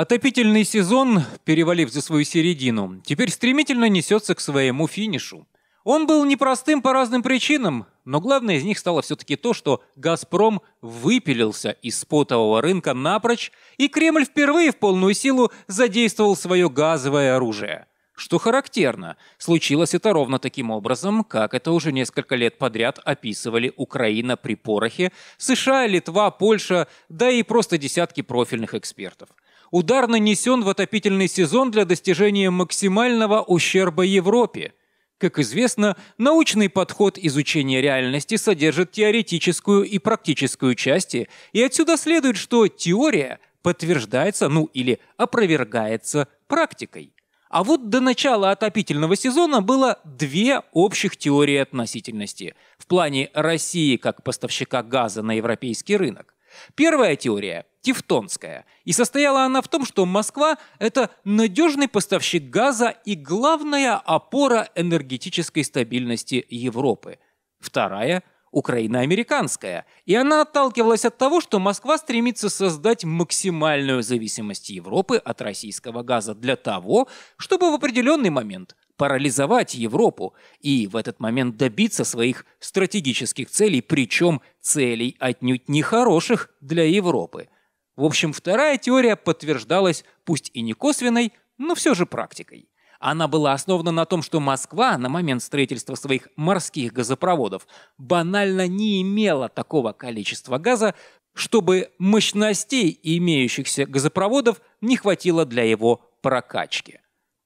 Отопительный сезон, перевалив за свою середину, теперь стремительно несется к своему финишу. Он был непростым по разным причинам, но главное из них стало все-таки то, что «Газпром» выпилился из спотового рынка напрочь, и Кремль впервые в полную силу задействовал свое газовое оружие. Что характерно, случилось это ровно таким образом, как это уже несколько лет подряд описывали Украина при порохе, США, Литва, Польша, да и просто десятки профильных экспертов удар нанесен в отопительный сезон для достижения максимального ущерба Европе. Как известно, научный подход изучения реальности содержит теоретическую и практическую части, и отсюда следует, что теория подтверждается, ну или опровергается практикой. А вот до начала отопительного сезона было две общих теории относительности в плане России как поставщика газа на европейский рынок. Первая теория – тевтонская, и состояла она в том, что Москва – это надежный поставщик газа и главная опора энергетической стабильности Европы. Вторая – украино-американская, и она отталкивалась от того, что Москва стремится создать максимальную зависимость Европы от российского газа для того, чтобы в определенный момент парализовать Европу и в этот момент добиться своих стратегических целей, причем целей отнюдь нехороших для Европы. В общем, вторая теория подтверждалась пусть и не косвенной, но все же практикой. Она была основана на том, что Москва на момент строительства своих морских газопроводов банально не имела такого количества газа, чтобы мощностей имеющихся газопроводов не хватило для его прокачки.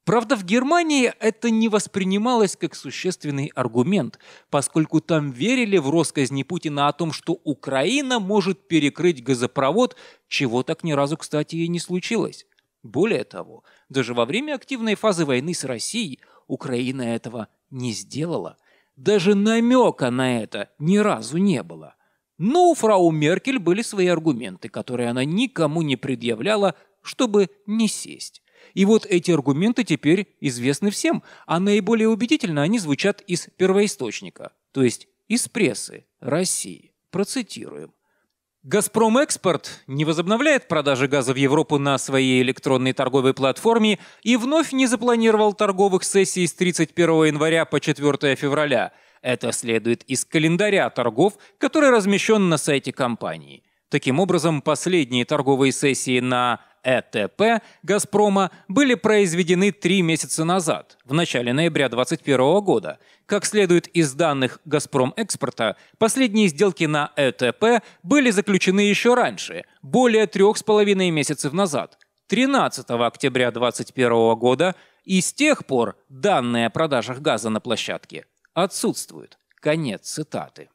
Правда, в Германии это не воспринималось как существенный аргумент, поскольку там верили в россказни Путина о том, что Украина может перекрыть газопровод, чего так ни разу, кстати, и не случилось. Более того, даже во время активной фазы войны с Россией Украина этого не сделала. Даже намека на это ни разу не было. Но у фрау Меркель были свои аргументы, которые она никому не предъявляла, чтобы не сесть. И вот эти аргументы теперь известны всем, а наиболее убедительно они звучат из первоисточника, то есть из прессы России. Процитируем. «Газпром Экспорт» не возобновляет продажи газа в Европу на своей электронной торговой платформе и вновь не запланировал торговых сессий с 31 января по 4 февраля. Это следует из календаря торгов, который размещен на сайте компании. Таким образом, последние торговые сессии на ЭТП «Газпрома» были произведены три месяца назад, в начале ноября 2021 года. Как следует из данных «Газпром-экспорта», последние сделки на ЭТП были заключены еще раньше, более трех с половиной месяцев назад, 13 октября 2021 года, и с тех пор данные о продажах газа на площадке отсутствуют. Конец цитаты.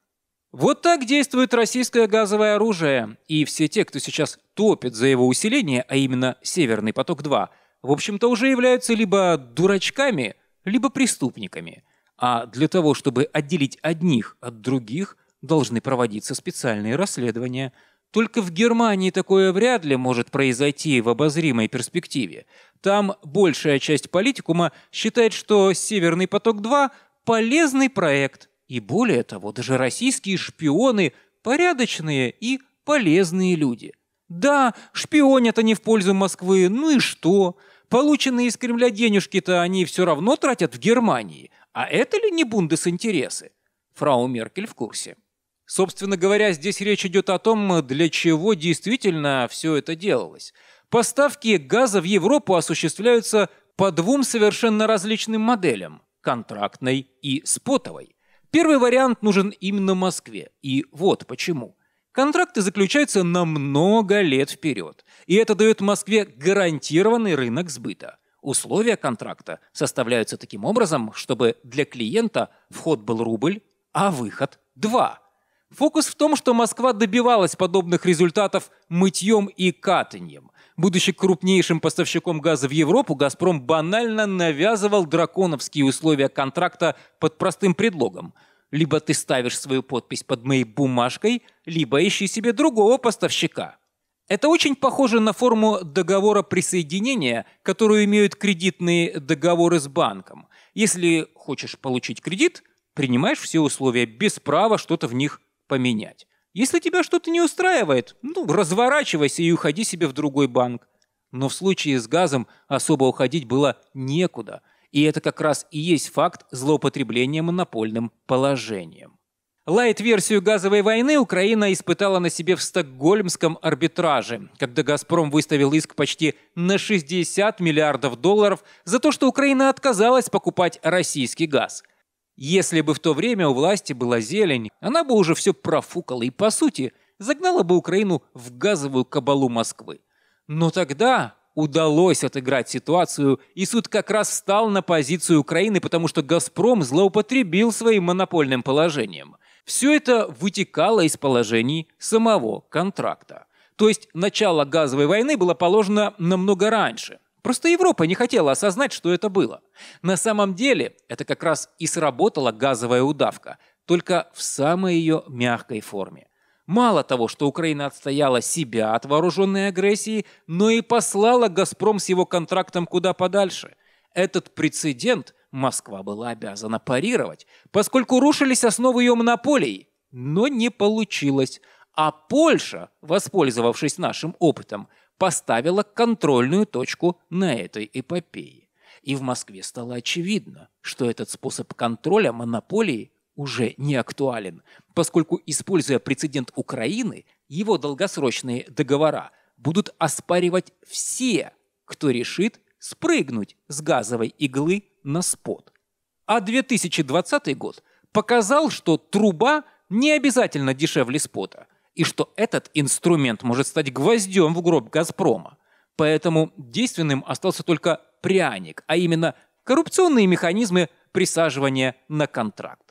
Вот так действует российское газовое оружие, и все те, кто сейчас топит за его усиление, а именно «Северный поток-2», в общем-то уже являются либо дурачками, либо преступниками. А для того, чтобы отделить одних от других, должны проводиться специальные расследования. Только в Германии такое вряд ли может произойти в обозримой перспективе. Там большая часть политикума считает, что «Северный поток-2» – полезный проект, и более того, даже российские шпионы – порядочные и полезные люди. Да, шпионят они в пользу Москвы, ну и что? Полученные из Кремля денежки-то они все равно тратят в Германии. А это ли не бундесинтересы? Фрау Меркель в курсе. Собственно говоря, здесь речь идет о том, для чего действительно все это делалось. Поставки газа в Европу осуществляются по двум совершенно различным моделям – контрактной и спотовой. Первый вариант нужен именно Москве, и вот почему. Контракты заключаются на много лет вперед, и это дает Москве гарантированный рынок сбыта. Условия контракта составляются таким образом, чтобы для клиента вход был рубль, а выход – два. Фокус в том, что Москва добивалась подобных результатов мытьем и катаньем. Будучи крупнейшим поставщиком газа в Европу, «Газпром» банально навязывал драконовские условия контракта под простым предлогом. Либо ты ставишь свою подпись под моей бумажкой, либо ищи себе другого поставщика. Это очень похоже на форму договора присоединения, которую имеют кредитные договоры с банком. Если хочешь получить кредит, принимаешь все условия без права что-то в них поменять. Если тебя что-то не устраивает, ну, разворачивайся и уходи себе в другой банк. Но в случае с газом особо уходить было некуда, и это как раз и есть факт злоупотребления монопольным положением. Лайт-версию газовой войны Украина испытала на себе в стокгольмском арбитраже, когда «Газпром» выставил иск почти на 60 миллиардов долларов за то, что Украина отказалась покупать российский газ. Если бы в то время у власти была зелень, она бы уже все профукала и, по сути, загнала бы Украину в газовую кабалу Москвы. Но тогда удалось отыграть ситуацию, и суд как раз встал на позицию Украины, потому что «Газпром» злоупотребил своим монопольным положением. Все это вытекало из положений самого контракта. То есть начало газовой войны было положено намного раньше – Просто Европа не хотела осознать, что это было. На самом деле это как раз и сработала газовая удавка, только в самой ее мягкой форме. Мало того, что Украина отстояла себя от вооруженной агрессии, но и послала «Газпром» с его контрактом куда подальше. Этот прецедент Москва была обязана парировать, поскольку рушились основы ее монополий. Но не получилось. А Польша, воспользовавшись нашим опытом, поставила контрольную точку на этой эпопее. И в Москве стало очевидно, что этот способ контроля монополии уже не актуален, поскольку, используя прецедент Украины, его долгосрочные договора будут оспаривать все, кто решит спрыгнуть с газовой иглы на спот. А 2020 год показал, что труба не обязательно дешевле спота – и что этот инструмент может стать гвоздем в гроб «Газпрома». Поэтому действенным остался только пряник, а именно коррупционные механизмы присаживания на контракт.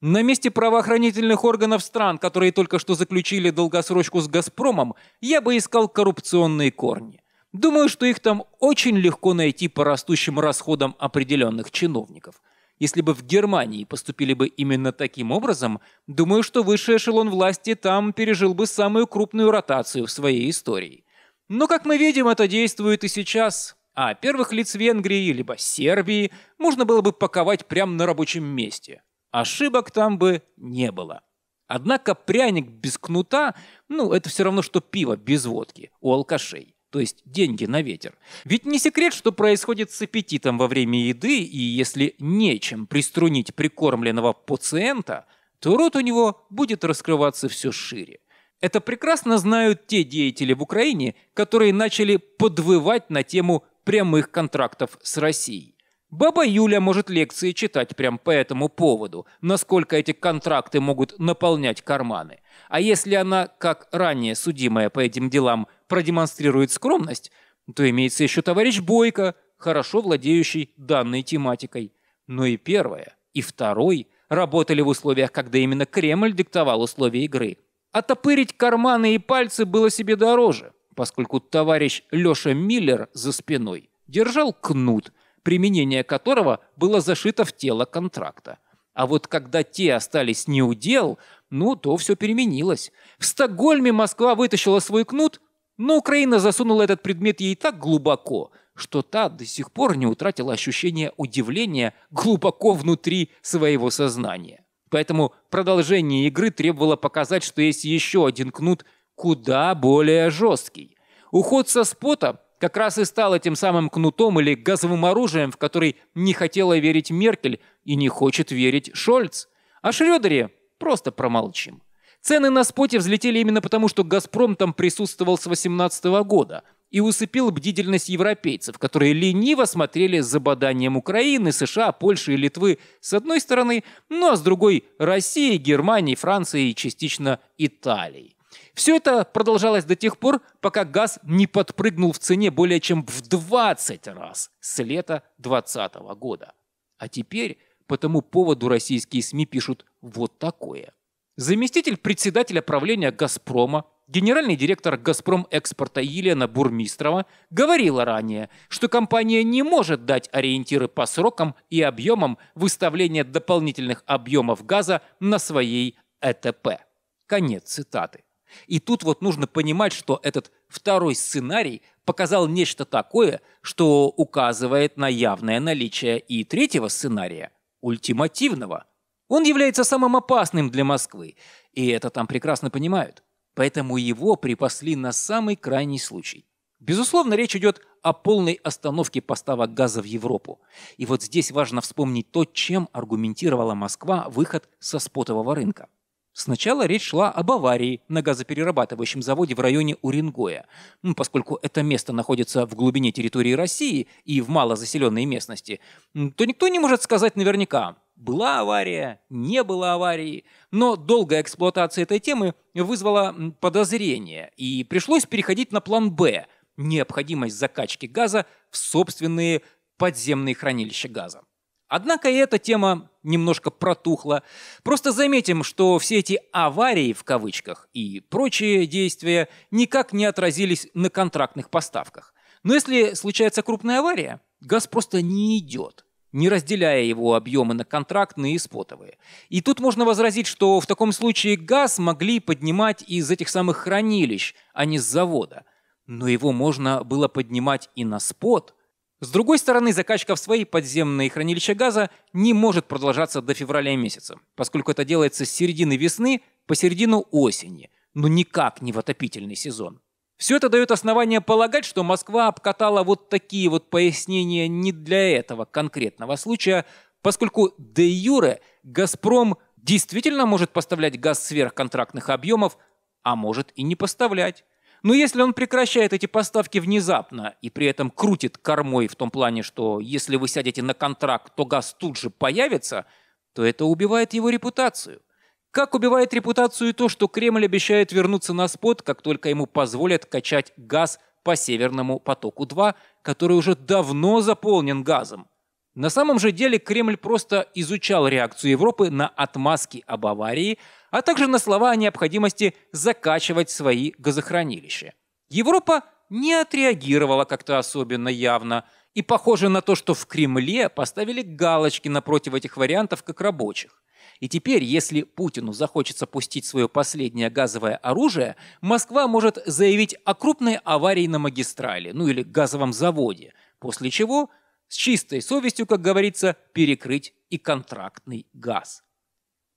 На месте правоохранительных органов стран, которые только что заключили долгосрочку с «Газпромом», я бы искал коррупционные корни. Думаю, что их там очень легко найти по растущим расходам определенных чиновников – если бы в Германии поступили бы именно таким образом, думаю, что высший эшелон власти там пережил бы самую крупную ротацию в своей истории. Но, как мы видим, это действует и сейчас. А первых лиц Венгрии либо Сербии можно было бы паковать прямо на рабочем месте. Ошибок там бы не было. Однако пряник без кнута, ну, это все равно, что пиво без водки у алкашей то есть деньги на ветер. Ведь не секрет, что происходит с аппетитом во время еды, и если нечем приструнить прикормленного пациента, то рот у него будет раскрываться все шире. Это прекрасно знают те деятели в Украине, которые начали подвывать на тему прямых контрактов с Россией. Баба Юля может лекции читать прям по этому поводу, насколько эти контракты могут наполнять карманы. А если она, как ранее судимая по этим делам, продемонстрирует скромность, то имеется еще товарищ Бойко, хорошо владеющий данной тематикой. Но ну и первое, и второй работали в условиях, когда именно Кремль диктовал условия игры. Отопырить карманы и пальцы было себе дороже, поскольку товарищ Леша Миллер за спиной держал кнут, применение которого было зашито в тело контракта. А вот когда те остались неудел, ну, то все переменилось. В Стокгольме Москва вытащила свой кнут, но Украина засунула этот предмет ей так глубоко, что та до сих пор не утратила ощущение удивления глубоко внутри своего сознания. Поэтому продолжение игры требовало показать, что есть еще один кнут куда более жесткий. Уход со спота как раз и стал этим самым кнутом или газовым оружием, в который не хотела верить Меркель и не хочет верить Шольц. О Шрёдере просто промолчим. Цены на споте взлетели именно потому, что «Газпром» там присутствовал с 18 года и усыпил бдительность европейцев, которые лениво смотрели за боданием Украины, США, Польши и Литвы с одной стороны, ну а с другой – России, Германии, Франции и частично Италии. Все это продолжалось до тех пор, пока газ не подпрыгнул в цене более чем в 20 раз с лета 2020 года. А теперь по тому поводу российские СМИ пишут вот такое – заместитель председателя правления «Газпрома», генеральный директор «Газпром экспорта» Елена Бурмистрова говорила ранее, что компания не может дать ориентиры по срокам и объемам выставления дополнительных объемов газа на своей ЭТП. Конец цитаты. И тут вот нужно понимать, что этот второй сценарий показал нечто такое, что указывает на явное наличие и третьего сценария, ультимативного – он является самым опасным для Москвы, и это там прекрасно понимают. Поэтому его припасли на самый крайний случай. Безусловно, речь идет о полной остановке поставок газа в Европу. И вот здесь важно вспомнить то, чем аргументировала Москва выход со спотового рынка. Сначала речь шла об аварии на газоперерабатывающем заводе в районе Уренгоя. Ну, поскольку это место находится в глубине территории России и в малозаселенной местности, то никто не может сказать наверняка, была авария, не было аварии. Но долгая эксплуатация этой темы вызвала подозрения, и пришлось переходить на план «Б» – необходимость закачки газа в собственные подземные хранилища газа. Однако и эта тема немножко протухла. Просто заметим, что все эти «аварии» в кавычках и прочие действия никак не отразились на контрактных поставках. Но если случается крупная авария, газ просто не идет не разделяя его объемы на контрактные и спотовые. И тут можно возразить, что в таком случае газ могли поднимать из этих самых хранилищ, а не с завода. Но его можно было поднимать и на спот. С другой стороны, закачка в свои подземные хранилища газа не может продолжаться до февраля месяца, поскольку это делается с середины весны по середину осени, но никак не в отопительный сезон. Все это дает основание полагать, что Москва обкатала вот такие вот пояснения не для этого конкретного случая, поскольку де юре «Газпром» действительно может поставлять газ сверх контрактных объемов, а может и не поставлять. Но если он прекращает эти поставки внезапно и при этом крутит кормой в том плане, что если вы сядете на контракт, то газ тут же появится, то это убивает его репутацию – как убивает репутацию то, что Кремль обещает вернуться на спот, как только ему позволят качать газ по Северному потоку-2, который уже давно заполнен газом. На самом же деле Кремль просто изучал реакцию Европы на отмазки об аварии, а также на слова о необходимости закачивать свои газохранилища. Европа не отреагировала как-то особенно явно, и похоже на то, что в Кремле поставили галочки напротив этих вариантов как рабочих. И теперь, если Путину захочется пустить свое последнее газовое оружие, Москва может заявить о крупной аварии на магистрали, ну или газовом заводе, после чего с чистой совестью, как говорится, перекрыть и контрактный газ.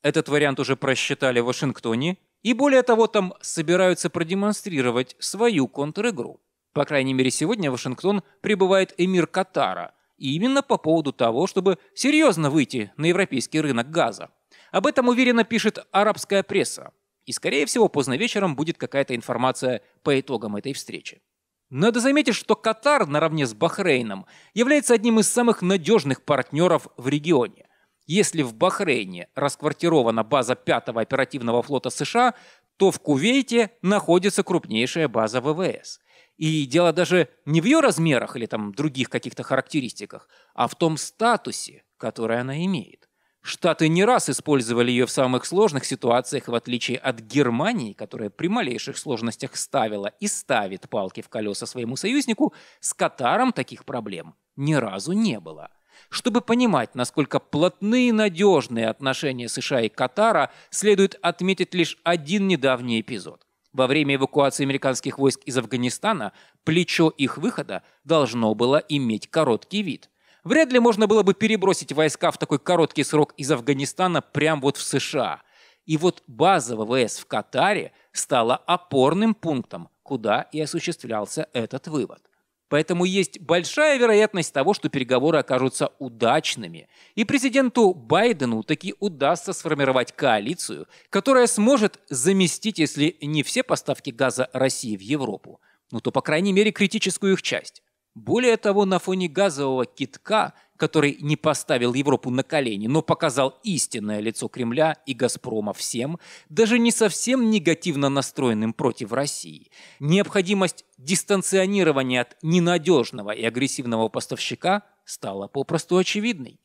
Этот вариант уже просчитали в Вашингтоне, и более того, там собираются продемонстрировать свою контр-игру. По крайней мере, сегодня в Вашингтон прибывает эмир Катара, и именно по поводу того, чтобы серьезно выйти на европейский рынок газа. Об этом уверенно пишет арабская пресса. И, скорее всего, поздно вечером будет какая-то информация по итогам этой встречи. Надо заметить, что Катар наравне с Бахрейном является одним из самых надежных партнеров в регионе. Если в Бахрейне расквартирована база 5-го оперативного флота США, то в Кувейте находится крупнейшая база ВВС. И дело даже не в ее размерах или там других каких-то характеристиках, а в том статусе, который она имеет. Штаты не раз использовали ее в самых сложных ситуациях, в отличие от Германии, которая при малейших сложностях ставила и ставит палки в колеса своему союзнику, с Катаром таких проблем ни разу не было. Чтобы понимать, насколько плотные и надежные отношения США и Катара, следует отметить лишь один недавний эпизод. Во время эвакуации американских войск из Афганистана плечо их выхода должно было иметь короткий вид – Вряд ли можно было бы перебросить войска в такой короткий срок из Афганистана прямо вот в США. И вот база ВВС в Катаре стала опорным пунктом, куда и осуществлялся этот вывод. Поэтому есть большая вероятность того, что переговоры окажутся удачными, и президенту Байдену таки удастся сформировать коалицию, которая сможет заместить, если не все поставки газа России в Европу, ну то, по крайней мере, критическую их часть. Более того, на фоне газового китка, который не поставил Европу на колени, но показал истинное лицо Кремля и «Газпрома» всем, даже не совсем негативно настроенным против России, необходимость дистанционирования от ненадежного и агрессивного поставщика стала попросту очевидной.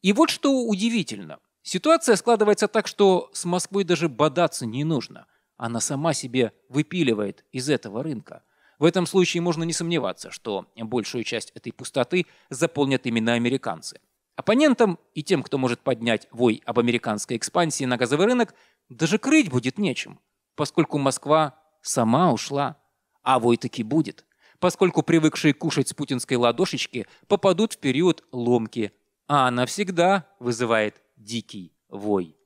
И вот что удивительно. Ситуация складывается так, что с Москвой даже бодаться не нужно. Она сама себе выпиливает из этого рынка – в этом случае можно не сомневаться, что большую часть этой пустоты заполнят именно американцы. Оппонентам и тем, кто может поднять вой об американской экспансии на газовый рынок, даже крыть будет нечем, поскольку Москва сама ушла. А вой таки будет, поскольку привыкшие кушать с путинской ладошечки попадут в период ломки, а она всегда вызывает дикий вой.